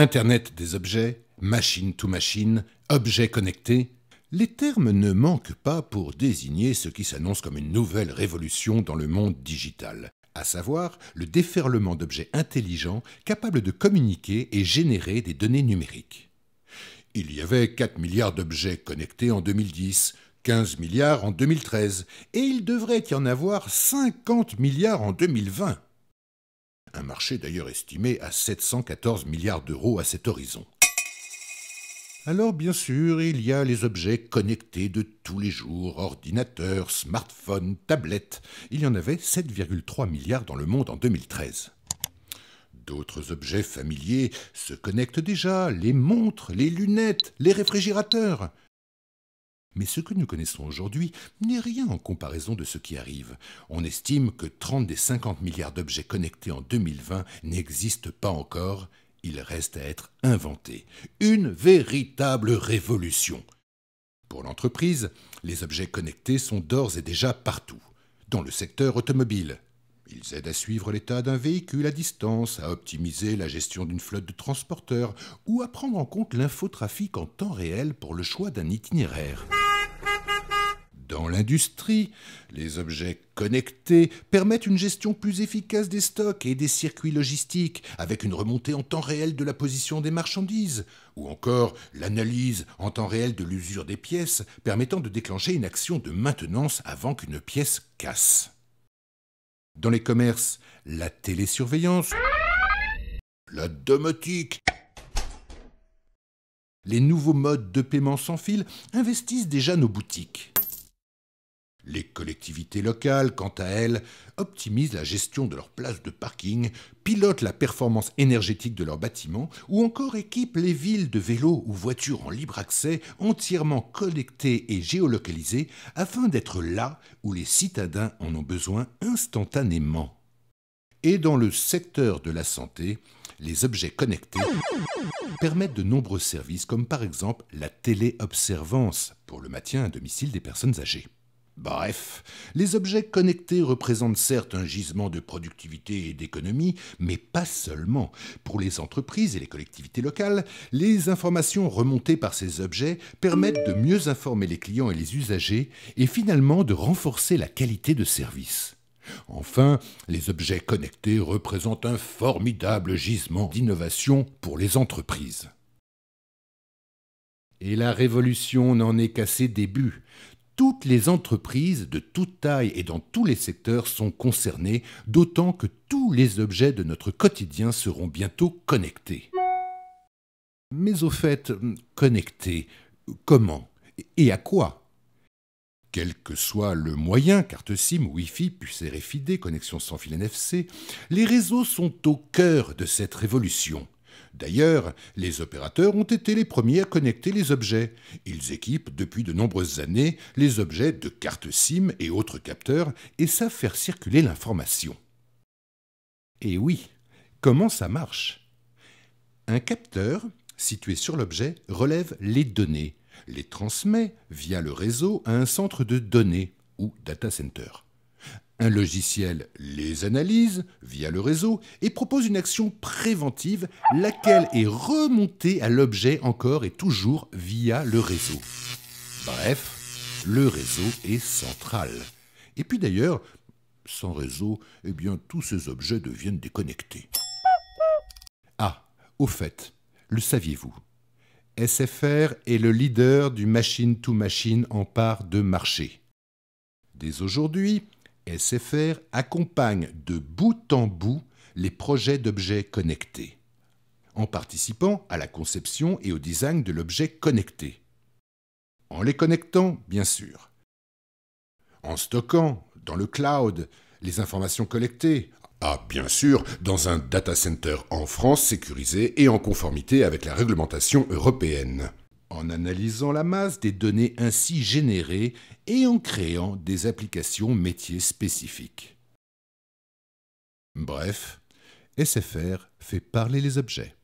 Internet des objets, machine to machine, objets connectés. les termes ne manquent pas pour désigner ce qui s'annonce comme une nouvelle révolution dans le monde digital, à savoir le déferlement d'objets intelligents capables de communiquer et générer des données numériques. Il y avait 4 milliards d'objets connectés en 2010, 15 milliards en 2013, et il devrait y en avoir 50 milliards en 2020 un marché d'ailleurs estimé à 714 milliards d'euros à cet horizon. Alors bien sûr, il y a les objets connectés de tous les jours, ordinateurs, smartphones, tablettes. Il y en avait 7,3 milliards dans le monde en 2013. D'autres objets familiers se connectent déjà, les montres, les lunettes, les réfrigérateurs. Mais ce que nous connaissons aujourd'hui n'est rien en comparaison de ce qui arrive. On estime que 30 des 50 milliards d'objets connectés en 2020 n'existent pas encore, ils restent à être inventés. Une véritable révolution. Pour l'entreprise, les objets connectés sont d'ores et déjà partout. Dans le secteur automobile, ils aident à suivre l'état d'un véhicule à distance, à optimiser la gestion d'une flotte de transporteurs ou à prendre en compte l'infotrafic en temps réel pour le choix d'un itinéraire. Dans l'industrie, les objets connectés permettent une gestion plus efficace des stocks et des circuits logistiques, avec une remontée en temps réel de la position des marchandises, ou encore l'analyse en temps réel de l'usure des pièces, permettant de déclencher une action de maintenance avant qu'une pièce casse. Dans les commerces, la télésurveillance, la domotique, les nouveaux modes de paiement sans fil investissent déjà nos boutiques. Les collectivités locales, quant à elles, optimisent la gestion de leurs places de parking, pilotent la performance énergétique de leurs bâtiments ou encore équipent les villes de vélos ou voitures en libre accès entièrement connectées et géolocalisées afin d'être là où les citadins en ont besoin instantanément. Et dans le secteur de la santé, les objets connectés permettent de nombreux services comme par exemple la téléobservance pour le maintien à domicile des personnes âgées. Bref, les objets connectés représentent certes un gisement de productivité et d'économie, mais pas seulement. Pour les entreprises et les collectivités locales, les informations remontées par ces objets permettent de mieux informer les clients et les usagers et finalement de renforcer la qualité de service. Enfin, les objets connectés représentent un formidable gisement d'innovation pour les entreprises. Et la révolution n'en est qu'à ses débuts toutes les entreprises de toute taille et dans tous les secteurs sont concernées, d'autant que tous les objets de notre quotidien seront bientôt connectés. Mais au fait, connectés, comment et à quoi quel que soit le moyen, carte SIM, Wi-Fi, puce RFID, connexion sans fil NFC, les réseaux sont au cœur de cette révolution. D'ailleurs, les opérateurs ont été les premiers à connecter les objets. Ils équipent depuis de nombreuses années les objets de cartes SIM et autres capteurs et savent faire circuler l'information. Et oui, comment ça marche Un capteur situé sur l'objet relève les données, les transmet via le réseau à un centre de données ou data center. Un logiciel les analyse via le réseau et propose une action préventive, laquelle est remontée à l'objet encore et toujours via le réseau. Bref, le réseau est central. Et puis d'ailleurs, sans réseau, eh bien tous ces objets deviennent déconnectés. Ah, au fait, le saviez-vous SFR est le leader du machine-to-machine -machine en part de marché. Dès aujourd'hui, SFR accompagne de bout en bout les projets d'objets connectés, en participant à la conception et au design de l'objet connecté. En les connectant, bien sûr. En stockant dans le cloud les informations collectées. Ah, bien sûr, dans un data center en France sécurisé et en conformité avec la réglementation européenne en analysant la masse des données ainsi générées et en créant des applications métiers spécifiques. Bref, SFR fait parler les objets.